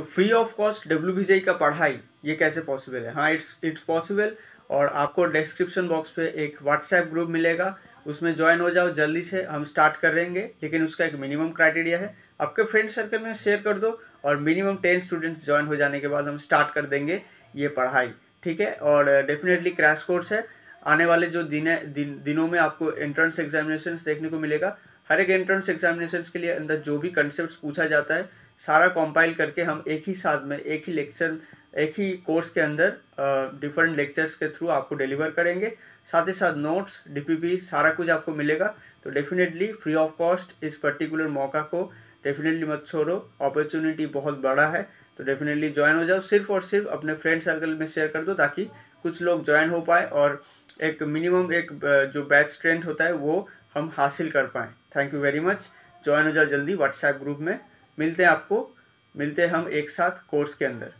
तो free of cost W का पढ़ाई ये कैसे पॉसिबल है हाँ इट्स इट्स पॉसिबल और आपको डिस्क्रिप्शन बॉक्स पे एक व्हाट्सएप ग्रुप मिलेगा उसमें ज्वाइन हो जाओ जल्दी से हम स्टार्ट कर रहेंगे लेकिन उसका एक मिनिमम क्राइटेरिया है आपके फ्रेंड सर्कल में शेयर कर दो और मिनिमम टेन स्टूडेंट्स ज्वाइन हो जाने के बाद हम स्टार्ट कर देंगे ये पढ़ाई ठीक है और डेफिनेटली क्रैश कोर्स है आने वाले जो दिन है दिन दिनों में आपको एंट्रेंस एग्जामिनेशन देखने को मिलेगा हर एक एंट्रेंस एग्जामिनेशन के लिए अंदर जो भी कंसेप्ट पूछा जाता है सारा कॉम्पाइल करके हम एक ही साथ में एक ही लेक्चर एक ही कोर्स के अंदर डिफरेंट लेक्चर्स के थ्रू आपको डिलीवर करेंगे साथ ही साथ नोट्स डीपीपी सारा कुछ आपको मिलेगा तो डेफिनेटली फ्री ऑफ कॉस्ट इस पर्टिकुलर मौका को डेफिनेटली मत छोड़ो अपॉर्चुनिटी बहुत बड़ा है तो डेफिनेटली ज्वाइन हो जाओ सिर्फ और सिर्फ अपने फ्रेंड सर्कल में शेयर कर दो ताकि कुछ लोग ज्वाइन हो पाए और एक मिनिमम एक जो बैच स्ट्रेंथ होता है वो हम हासिल कर पाएँ thank you very much join हो जाओ जल्दी व्हाट्सएप ग्रुप में मिलते हैं आपको मिलते हैं हम एक साथ कोर्स के अंदर